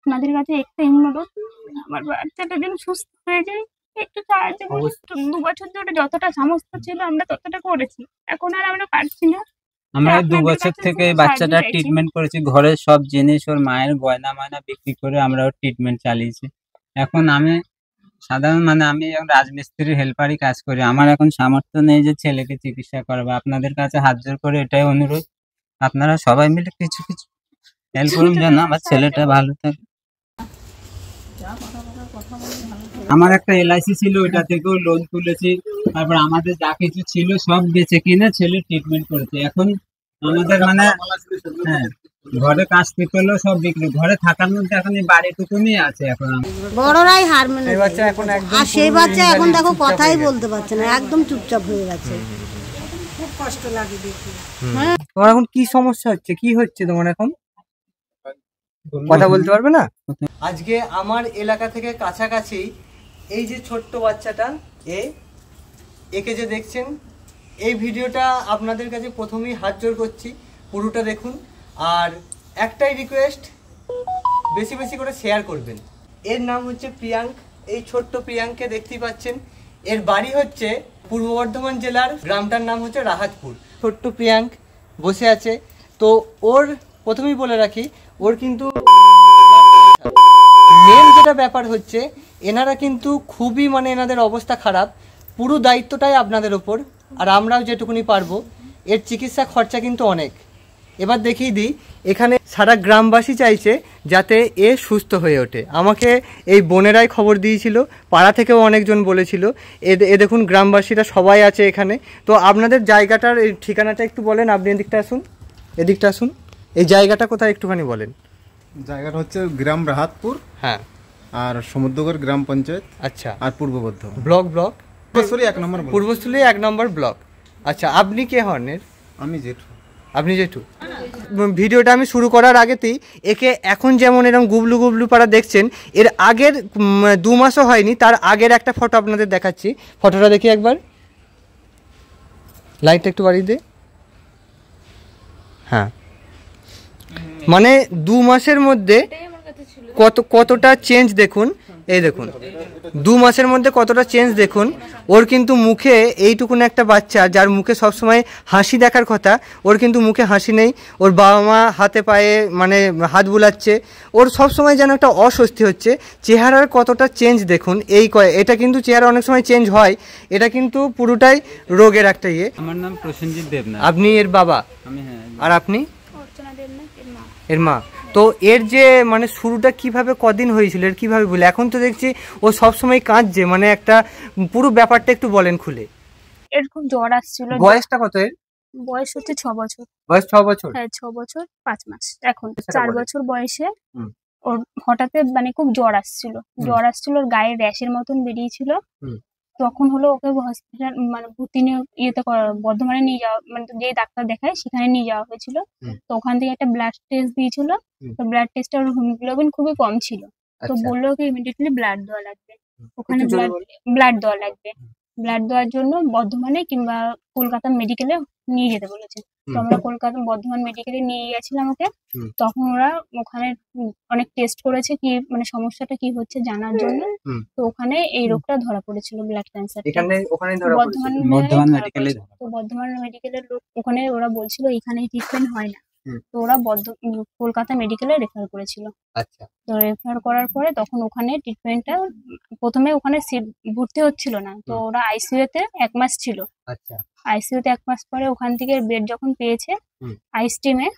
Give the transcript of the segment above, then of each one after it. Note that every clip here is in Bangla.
আপনাদের কাছে একটা অনুরোধ আমার বাচ্চাটা যেন সুস্থ হয়ে যায় একটু সাহায্য করুন দু বছর ধরে যতটা সামর্থ্য ছিল আমরা ততটা করেছি এখন আর আমরা পারছি না আমরা দু বছর থেকে বাচ্চাটা ট্রিটমেন্ট করেছি ঘরের সব জিনিস ওর মায়ের গয়না ময়না বিক্রি করে আমরা ওর ট্রিটমেন্ট চালিয়েছি এখন আমি সাধারণ মানে আমি এখন রাজমিস্ত্রির হেল্পারই কাজ করি আমার এখন সামর্থ্য নেই যে ছেলেকে চিকিৎসা করাবো আপনাদের কাছে হাত জোর করে এটাই অনুরোধ আপনারা সবাই মিলে কিছু কিছু হেল্প করুন যেন আমার ছেলেটা ভালো থাকে আমার একটা এলআইসি ছিল ওইটা থেকেও লোন তুলেছি তারপর আমাদের যা কিছু ছিল সব বেচে কিনে ছেলে ট্রিটমেন্ট করেছে এখন আমাদের মানে হ্যাঁ ঘরে কাজ হলেও সব বিক্রি ঘরে থাকার মধ্যে এখন এই বাড়িটুকুনি আছে এখন বড়রাই হার মেনে আর সেই বাচ্চা এখন দেখো কথাই বলতে পারছে না একদম চুপচাপ হয়ে গেছে খুব কষ্ট লাগে দেখি হ্যাঁ? তোমার এখন কি সমস্যা হচ্ছে কি হচ্ছে তোমার এখন কথা বলতে পারবে না আজকে আমার এলাকা থেকে কাছাকাছি এই যে ছোট্ট বাচ্চাটা এ একে যে দেখছেন এই ভিডিওটা আপনাদের কাছে প্রথমেই হাত জোর করছি পুরোটা দেখুন আর একটাই রিকোয়েস্ট বেশি বেশি করে শেয়ার করবেন এর নাম হচ্ছে প্রিয়াঙ্ক এই ছোট্ট প্রিয়াঙ্ককে দেখতেই পাচ্ছেন এর বাড়ি হচ্ছে পূর্ব বর্ধমান জেলার গ্রামটার নাম হচ্ছে রাহাতপুর ছোট্ট প্রিয়াঙ্ক বসে আছে তো ওর প্রথমেই বলে রাখি ওর কিন্তু মেন যেটা ব্যাপার হচ্ছে এনারা কিন্তু খুবই মানে এনাদের অবস্থা খারাপ পুরো দায়িত্বটাই আপনাদের ওপর আর আমরাও যেটুকুনি পারবো এর চিকিৎসা খরচা কিন্তু অনেক এবার দেখিয়ে দিই এখানে সারা গ্রামবাসী চাইছে যাতে এ সুস্থ হয়ে ওঠে আমাকে এই বোনেরাই খবর দিয়েছিল পাড়া থেকেও অনেকজন বলেছিল এ দেখুন গ্রামবাসীরা সবাই আছে এখানে তো আপনাদের জায়গাটার ঠিকানাটা একটু বলেন আপনি এদিকটা আসুন এদিকটা আসুন এই জায়গাটা কোথায় একটুখানি বলেন জায়গাটা হচ্ছে গ্রাম রাহাতপুর হ্যাঁ আর সমুদ্রগড় গ্রাম পঞ্চায়েত আচ্ছা আর পূর্ব বর্ধমান ব্লক ব্লক পূর্বস্থলী এক নম্বর পূর্বস্থলী এক নম্বর ব্লক আচ্ছা আপনি কে হর্নের আমি জেঠু আপনি জেঠু ভিডিওটা আমি শুরু করার আগেতেই একে এখন যেমন এরকম গুবলু গুবলু পাড়া দেখছেন এর আগের দু মাসও হয়নি তার আগের একটা ফটো আপনাদের দেখাচ্ছি ফটোটা দেখি একবার লাইটটা একটু বাড়িয়ে দে হ্যাঁ মানে দু মাসের মধ্যে কত কতটা চেঞ্জ দেখুন এই দেখুন দু মাসের মধ্যে কতটা চেঞ্জ দেখুন ওর কিন্তু মুখে এইটুকুন একটা বাচ্চা যার মুখে সবসময় হাসি দেখার কথা ওর কিন্তু মুখে হাসি নেই ওর বাবা মা হাতে পায়ে মানে হাত বুলাচ্ছে ওর সব সময় যেন একটা অস্বস্তি হচ্ছে চেহারার কতটা চেঞ্জ দেখুন এই কয় এটা কিন্তু চেহারা অনেক সময় চেঞ্জ হয় এটা কিন্তু পুরোটাই রোগের একটা ইয়ে আমার নাম প্রসেনজিৎ দেবনা আপনি এর বাবা হ্যাঁ, আর আপনি এর মা তো এর যে মানে শুরুটা কিভাবে কদিন হয়েছিল এর কিভাবে বলে এখন তো দেখছি ও সবসময় কাঁদছে মানে একটা পুরো ব্যাপারটা একটু বলেন খুলে এরকম জ্বর আসছিল বয়সটা কত এর বয়স হচ্ছে ছ বছর বয়স ছ বছর হ্যাঁ ছ বছর পাঁচ মাস এখন চার বছর বয়সে ওর হঠাৎ মানে খুব জ্বর আসছিল জ্বর আসছিল ওর গায়ে র্যাশের মতন বেরিয়েছিল তখন হলো ওকে হসপিটাল মানে ভর্তি নিয়ে ইয়েতে বর্ধমানে নিয়ে যাওয়া মানে যে ডাক্তার দেখায় সেখানে নিয়ে যাওয়া হয়েছিল তো ওখান থেকে একটা ব্লাড টেস্ট দিয়েছিল তো ব্লাড টেস্ট ওর হিমোগ্লোবিন খুবই কম ছিল তো আচ্ছা। বললো ওকে ইমিডিয়েটলি ব্লাড দেওয়া লাগবে ওখানে ব্লাড দেওয়া লাগবে ব্লাড দেওয়ার জন্য বর্ধমানে কিংবা কলকাতা মেডিকেলে নিয়ে যেতে বলেছে তো আমরা কলকাতা বর্ধমান মেডিকেলে নিয়ে গেছিলাম ওকে তখন ওরা ওখানে অনেক টেস্ট করেছে কি মানে সমস্যাটা কি হচ্ছে জানার জন্য তো ওখানে এই রোগটা ধরা পড়েছিল ব্লাড ক্যান্সার এখানে ওখানে ধরা বর্ধমান মেডিকেলে তো বর্ধমান মেডিকেলের লোক ওখানে ওরা বলছিল এখানে ট্রিটমেন্ট হয় না তো ওরা বদ্ধ কলকাতা মেডিকেলে রেফার করেছিল আচ্ছা। তো রেফার করার পরে তখন ওখানে ট্রিটমেন্টটা প্রথমে ওখানে সিট ভর্তি হচ্ছিল না তো ওরা আইসিইউ তে এক মাস ছিল আইসিউ আচ্ছা। আইসিইউ তে এক মাস পরে ওখান থেকে বেড যখন পেয়েছে আইসটিমে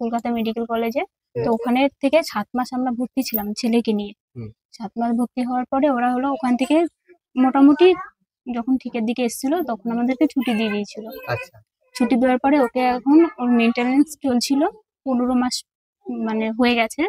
কলকাতা মেডিকেল কলেজে তো ওখানে থেকে সাত মাস আমরা ভর্তি ছিলাম ছেলেকে নিয়ে সাত মাস ভর্তি হওয়ার পরে ওরা হলো ওখান থেকে মোটামুটি যখন ঠিকের দিকে এসেছিল তখন আমাদেরকে ছুটি দিয়ে দিয়েছিল আচ্ছা। ছুটি দেওয়ার পরে ওকে এখন ওর মেনটেনেন্স চলছিল পনেরো মাস মানে হয়ে গেছে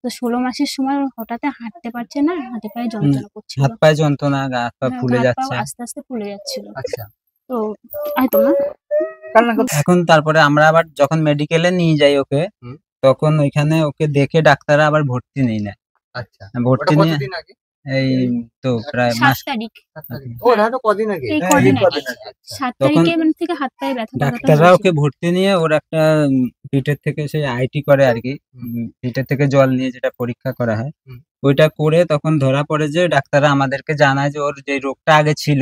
তো ষোলো মাসের সময় হঠাৎ হাঁটতে পারছে না হাতে পায়ে যন্ত্রণা করছে হাত পায়ে যন্ত্রণা গা হাত পা হ্যাঁ, ফুলে যাচ্ছে আস্তে আস্তে ফুলে যাচ্ছিল আচ্ছা তো আয় এখন তারপরে আমরা আবার যখন মেডিকেলে নিয়ে যাই ওকে তখন ওইখানে ওকে দেখে ডাক্তাররা আবার ভর্তি নিয়ে নেয় আচ্ছা ভর্তি নিয়ে এই তো প্রায় মাস তারিখ ও না তো কদিন আগে হ্যাঁ, সাত তারিখে মানে থেকে হাত পায়ে ব্যথা ডাক্তাররা ওকে ভর্তি নিয়ে ওর একটা পিঠের থেকে সেই আইটি করে আর কি পিঠের থেকে জল নিয়ে যেটা পরীক্ষা করা হয় ওইটা করে তখন ধরা পড়ে যে ডাক্তাররা আমাদেরকে জানায় যে ওর যে রোগটা আগে ছিল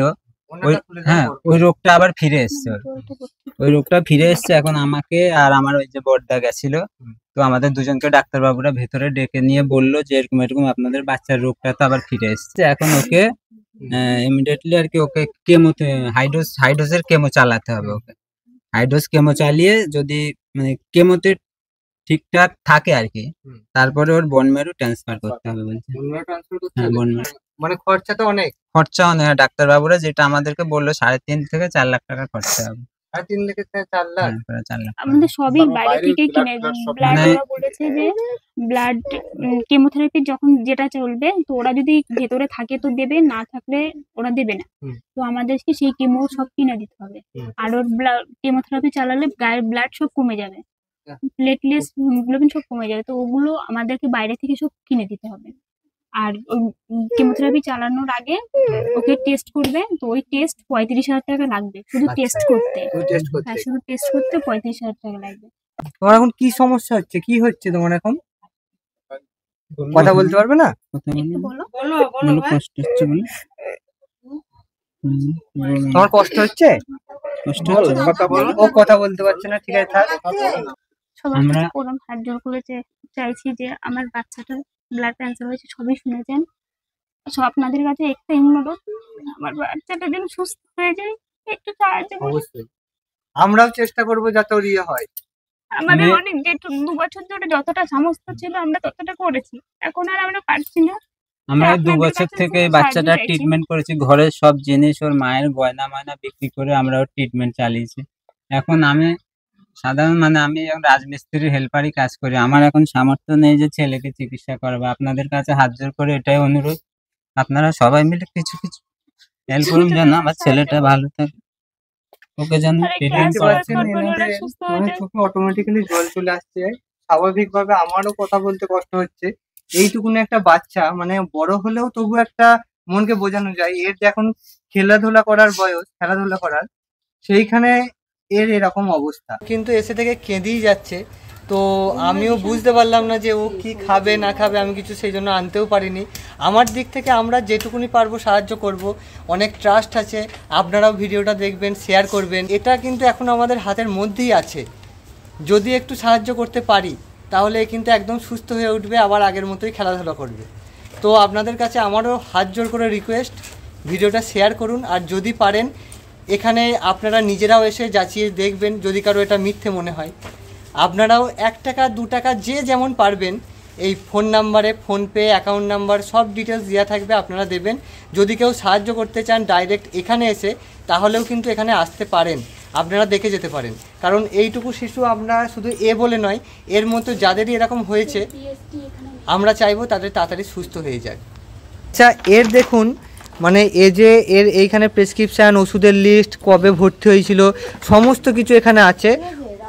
হ্যাঁ ওই রোগটা আবার ফিরে এসছে ওই রোগটা ফিরে এসছে এখন আমাকে আর আমার ওই যে বর্দা গেছিল তো আমাদের দুজনকে ডাক্তারবাবুরা ভেতরে ডেকে নিয়ে বললো যে এরকম এরকম আপনাদের বাচ্চার রোগটা তো আবার ফিরে এসছে এখন ওকে ইমিডিয়েটলি আর কি ওকে কেমো হাইডোস হাইডোসের কেমো চালাতে হবে ওকে হাইডোস কেমো চালিয়ে যদি মানে কেমোতে ঠিকঠাক থাকে আর কি তারপরে ওর বন মেরু ট্রান্সফার করতে হবে বলছে হ্যাঁ মানে খরচা তো অনেক খরচা অনেক হ্যাঁ, ডাক্তারবাবুরা যেটা আমাদেরকে বললো সাড়ে তিন থেকে চার লাখ টাকা খরচা হবে হ্যাঁ, হ্যাঁ। আমাদের সবই বাইরে থেকে কিনে ব্লাড মানে বলেছে যে ব্লাড কেমোথেরাপি যখন যেটা চলবে তো ওরা যদি ভেতরে থাকে তো দেবে না থাকলে ওরা দেবে না তো আমাদেরকে সেই কেমো সব কিনে দিতে হবে আর ওর ব্লাড কেমোথেরাপি চালালে গায়ের ব্লাড সব কমে যাবে প্লেটলেস হ্যাঁ। গুলো সব কমে যাবে তো ওগুলো আমাদেরকে বাইরে থেকে সব কিনে দিতে হবে আর ওই কেমোথেরাপি চালানোর আগে ওকে টেস্ট করবে তো ওই টেস্ট পঁয়ত্রিশ হাজার টাকা লাগবে শুধু টেস্ট আচ্ছা। করতে হ্যাঁ শুধু টেস্ট করতে পঁয়ত্রিশ হাজার টাকা লাগবে তোমার এখন কি সমস্যা হচ্ছে কি হচ্ছে তোমার এখন কথা বলতে পারবে না কষ্ট হচ্ছে তোমার কষ্ট হচ্ছে ও কথা বলতে পারছে না ঠিক আছে থাক সবার কাছে হাত জোর করে চাইছি যে আমার বাচ্চাটা ব্লাড ক্যান্সার হয়েছে সবই শুনেছেন সব আচ্ছা, আপনাদের কাছে একটা অনুরোধ আমার বাচ্চাটা যেন সুস্থ হয়ে যায় একটু সাহায্য আমরাও চেষ্টা করব যাতে ওর ইয়ে হয় আমাদের অনেক যে দু বছর ধরে যতটা সমস্ত ছিল আমরা ততটা করেছি এখন আর আমরা পারছি না আমরা দু বছর থেকে বাচ্চাটা ট্রিটমেন্ট করেছি ঘরের সব জিনিস ওর মায়ের গয়না ময়না বিক্রি করে আমরা ওর ট্রিটমেন্ট চালিয়েছি এখন আমি সাধারণ মানে আমি এখন রাজমিস্ত্রির হেল্পারই কাজ করি আমার এখন সামর্থ্য নেই যে ছেলেকে চিকিৎসা করাবো আপনাদের কাছে হাত জোর করে এটাই অনুরোধ আপনারা সবাই মিলে কিছু কিছু হেল্প করুন যেন আমার ছেলেটা ভালো থাকে ওকে যেন অটোমেটিক্যালি মানে জল চলে আসছে স্বাভাবিকভাবে আমারও কথা বলতে কষ্ট হচ্ছে এইটুকুনি একটা বাচ্চা মানে বড় হলেও তবু একটা মনকে বোঝানো যায় এর যে এখন খেলাধুলা করার বয়স খেলাধুলা করার সেইখানে এর এরকম অবস্থা কিন্তু এসে থেকে কেঁদেই যাচ্ছে তো আমিও বুঝতে পারলাম না যে ও কি খাবে না খাবে আমি কিছু সেই জন্য আনতেও পারিনি আমার দিক থেকে আমরা যেটুকুনি পারবো সাহায্য করব অনেক ট্রাস্ট আছে আপনারাও ভিডিওটা দেখবেন শেয়ার করবেন এটা কিন্তু এখন আমাদের হাতের মধ্যেই আছে যদি একটু সাহায্য করতে পারি তাহলে কিন্তু একদম সুস্থ হয়ে উঠবে আবার আগের মতোই খেলাধুলা করবে তো আপনাদের কাছে আমারও হাত জোর করে রিকোয়েস্ট ভিডিওটা শেয়ার করুন আর যদি পারেন এখানে আপনারা নিজেরাও এসে যাচিয়ে দেখবেন যদি কারো এটা মিথ্যে মনে হয় আপনারাও এক টাকা দু টাকা যে যেমন পারবেন এই ফোন নাম্বারে ফোনপে অ্যাকাউন্ট নাম্বার সব ডিটেলস দেওয়া থাকবে আপনারা দেবেন যদি কেউ সাহায্য করতে চান ডাইরেক্ট এখানে এসে তাহলেও কিন্তু এখানে আসতে পারেন আপনারা দেখে যেতে পারেন কারণ এইটুকু শিশু আমরা শুধু এ বলে নয় এর মতো যাদেরই এরকম হয়েছে আমরা চাইবো তাদের তাড়াতাড়ি সুস্থ হয়ে যাক আচ্ছা এর দেখুন মানে এ যে এর এইখানে প্রেসক্রিপশান ওষুধের লিস্ট কবে ভর্তি হয়েছিল সমস্ত কিছু এখানে আছে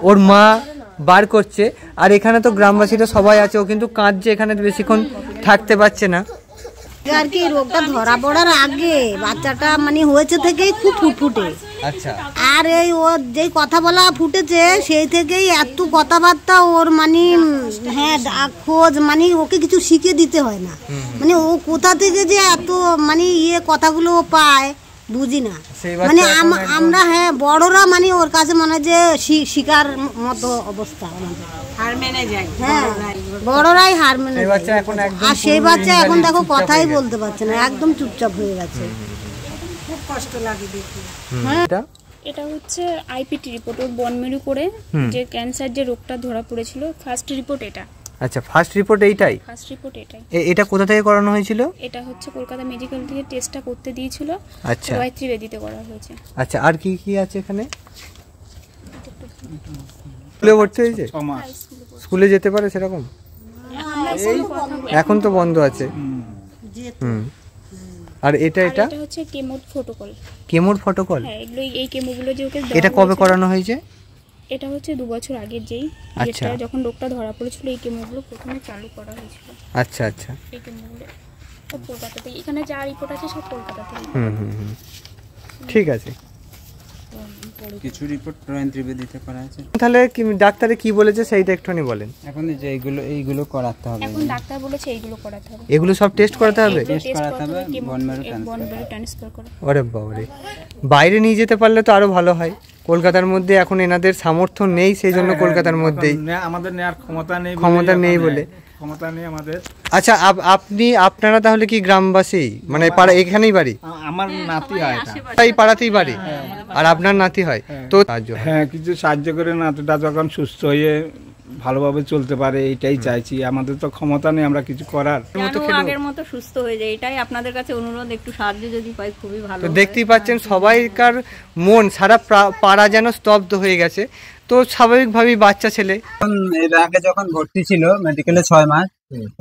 ওর মা বার করছে আর এখানে তো গ্রামবাসীরা সবাই আছে ও কিন্তু কাঁদছে এখানে বেশিক্ষণ থাকতে পারছে না আর কি রোগটা ধরা পড়ার আগে বাচ্চাটা মানে হয়েছে থেকেই খুব ফুটফুটে আচ্ছা আর এই ওর যেই কথা বলা ফুটেছে সেই থেকেই এত কথাবার্তা ওর মানে হ্যাঁ ডাক খোঁজ মানে ওকে কিছু শিখে দিতে হয় না মানে ও কোথা থেকে যে এত মানে ইয়ে কথাগুলো পায় বুঝি না মানে আমরা হ্যাঁ বড়রা মানে ওর কাছে মনে হয় যে শিকার মতো অবস্থা আমাদের হ্যাঁ, আর সেই বাচ্চা এখন দেখো কথাই বলতে পারছে না একদম চুপচাপ হয়ে গেছে খুব হ্যাঁ। এটা হচ্ছে আইপিটি রিপোর্ট করে যে ক্যান্সার যে রোগটা ধরা পড়েছিল ফার্স্ট রিপোর্ট এটা আচ্ছা ফার্স্ট রিপোর্ট এইটাই ফার্স্ট রিপোর্ট এটাই এটা কোথা থেকে করানো হয়েছিল এটা হচ্ছে কলকাতা থেকে টেস্টটা করতে দিয়েছিল আচ্ছা করা হয়েছে আচ্ছা আর কি কি আছে এখানে স্কুলে ভর্তি হয়েছে স্কুলে যেতে পারে সেরকম এখন তো বন্ধ আছে হুম আর এটা এটা হচ্ছে কেমোর ফটোকল কেমোর ফটোকল হ্যাঁ, এই কেমোগুলো যে ওকে এটা কবে করানো হয়েছে এটা হচ্ছে দু বছর আগের যেই আচ্ছা যখন রোগটা ধরা পড়েছিল এই কেমোগুলো প্রথমে চালু করা হয়েছিল আচ্ছা আচ্ছা এই কেমোগুলো কলকাতাতে এখানে যা রিপোর্ট আছে সব কলকাতাতে হুম হুম হুম ঠিক আছে কিছু রিপোর্ট রয়ন ত্রিবেদীতে করা আছে তাহলে ডাক্তারে কি বলেছে সেইটা একটুখানি বলেন এখন যে এইগুলো এইগুলো করাতে হবে এখন ডাক্তার বলেছে এইগুলো করাতে হবে এগুলো সব টেস্ট করাতে হবে টেস্ট করাতে হবে বোন মেরু ট্রান্সফার করো আরে বাবারে বাইরে নিয়ে যেতে পারলে তো আরো ভালো হয় কলকাতার মধ্যে এখন এনাদের সামর্থ্য নেই সেই জন্য হ্যাঁ, কলকাতার মধ্যেই আমাদের নেওয়ার ক্ষমতা নেই ক্ষমতা নেই বলে ক্ষমতা নেই আমাদের আচ্ছা আপনি আপনারা তাহলে কি গ্রামবাসী মানে পাড়া এখানেই বাড়ি আমার হ্যাঁ, নাতি হয় তাই পাড়াতেই বাড়ি হ্যাঁ, হ্যাঁ, আর আপনার নাতি হয় তো হ্যাঁ কিছু সাহায্য করে নাতিটা যখন সুস্থ হয়ে ভালোভাবে চলতে পারে এটাই চাইছি আমাদের তো ক্ষমতা নেই আমরা কিছু করার আগের মতো সুস্থ হয়ে যায় এটাই আপনাদের কাছে অনুরোধ একটু সাহায্য যদি পাই খুবই ভালো দেখতেই পাচ্ছেন সবাইকার মন সারা পাড়া যেন স্তব্ধ হয়ে গেছে তো স্বাভাবিকভাবেই বাচ্চা ছেলে এর আগে যখন ভর্তি ছিল মেডিকেলে ছয় মাস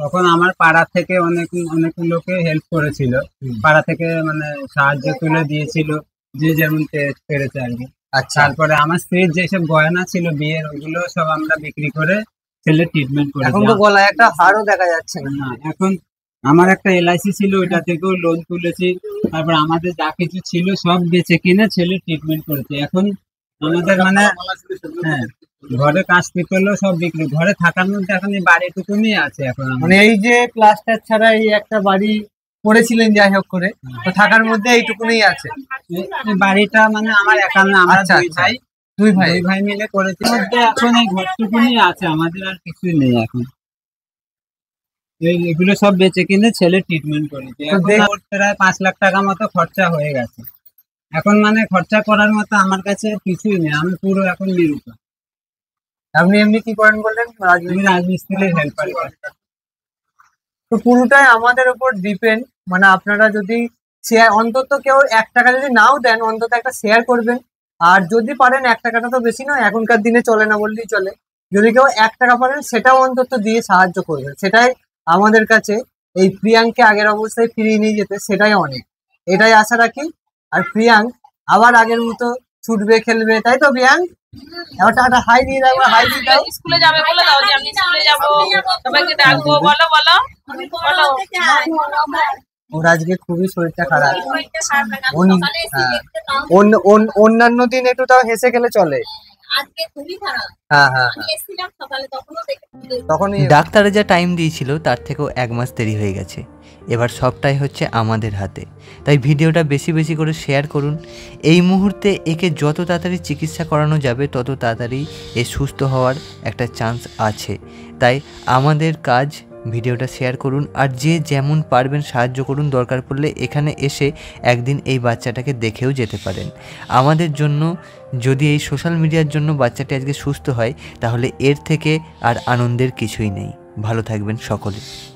তখন আমার পাড়া থেকে অনেক অনেক লোকে হেল্প করেছিল পাড়া থেকে মানে সাহায্য তুলে দিয়েছিল যে যেমন পেরেছে আর কি আচ্ছা। তারপরে আমার স্ত্রীর যেসব গয়না ছিল বিয়ের ওগুলো সব আমরা বিক্রি করে ছেলের ট্রিটমেন্ট করে এখন তো গলায় একটা হাড়ও দেখা যাচ্ছে না এখন আমার একটা এলআইসি ছিল ওইটা থেকেও লোন তুলেছি তারপর আমাদের যা কিছু ছিল সব বেচে কিনে ছেলে ট্রিটমেন্ট করেছে এখন আমাদের মানে হ্যাঁ ঘরে কাজ করলেও সব বিক্রি ঘরে থাকার মধ্যে এখন এই বাড়িটুকুনি আছে এখন মানে এই যে প্লাস্টার ছাড়া এই একটা বাড়ি করেছিলেন যাই হোক করে হ্যাঁ। তো থাকার মধ্যে এইটুকুনি আছে বাড়িটা মানে আমার একান্ন আমার আচ্ছা, দুই আচ্ছা। ভাই দুই ভাই দুই ভাই মিলে করেছি এখন এই ঘরটুকুনি আছে আমাদের আর কিছুই নেই এখন এগুলো সব বেচে কিনে ছেলে ট্রিটমেন্ট করেছে প্রায় পাঁচ লাখ টাকা মতো খরচা হয়ে গেছে এখন মানে খরচা করার মতো আমার কাছে কিছুই নেই আমি পুরো এখন নিরুপা আপনি এমনি কি করেন বললেন রাজমিস্ত্রির হেল্পার তো পুরোটাই আমাদের উপর ডিপেন্ড মানে আপনারা যদি শেয়ার অন্তত কেউ এক টাকা যদি নাও দেন অন্তত একটা শেয়ার করবেন আর যদি পারেন এক টাকাটা তো বেশি নয় এখনকার দিনে চলে না বললেই চলে যদি কেউ এক টাকা পারেন সেটাও অন্তত দিয়ে সাহায্য করবেন সেটাই আমাদের কাছে এই প্রিয়াঙ্কে আগের অবস্থায় ফিরিয়ে নিয়ে যেতে সেটাই অনেক এটাই আশা রাখি আর প্রিয়াঙ্ক আবার আগের মতো ছুটবে খেলবে তাই তো প্রিয়াঙ্ক হাই দিয়ে দাও হাই দিয়ে দাও ওর আজকে খুবই শরীরটা খারাপ হ্যাঁ। অন্যান্য দিন একটু তাও হেসে গেলে চলে হ্যাঁ, হ্যাঁ, ডাক্তারে যা টাইম দিয়েছিল তার থেকেও এক মাস দেরি হয়ে গেছে এবার সবটাই হচ্ছে আমাদের হাতে তাই ভিডিওটা বেশি বেশি করে শেয়ার করুন এই মুহূর্তে একে যত তাড়াতাড়ি চিকিৎসা করানো যাবে তত তাড়াতাড়ি এ সুস্থ হওয়ার একটা চান্স আছে তাই আমাদের কাজ ভিডিওটা শেয়ার করুন আর যে যেমন পারবেন সাহায্য করুন দরকার পড়লে এখানে এসে একদিন এই বাচ্চাটাকে দেখেও যেতে পারেন আমাদের জন্য যদি এই সোশ্যাল মিডিয়ার জন্য বাচ্চাটি আজকে সুস্থ হয় তাহলে এর থেকে আর আনন্দের কিছুই নেই ভালো থাকবেন সকলে